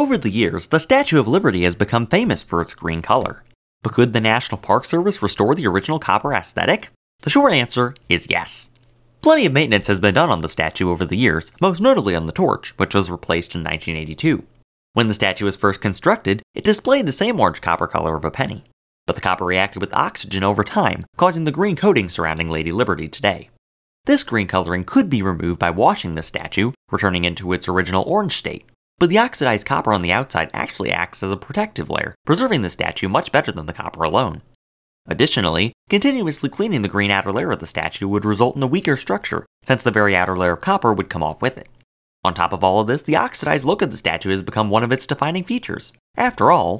Over the years, the Statue of Liberty has become famous for its green color. But could the National Park Service restore the original copper aesthetic? The short answer is yes. Plenty of maintenance has been done on the statue over the years, most notably on the torch, which was replaced in 1982. When the statue was first constructed, it displayed the same orange copper color of a penny. But the copper reacted with oxygen over time, causing the green coating surrounding Lady Liberty today. This green coloring could be removed by washing the statue, returning it to its original orange state, but the oxidized copper on the outside actually acts as a protective layer, preserving the statue much better than the copper alone. Additionally, continuously cleaning the green outer layer of the statue would result in a weaker structure, since the very outer layer of copper would come off with it. On top of all of this, the oxidized look of the statue has become one of its defining features. After all,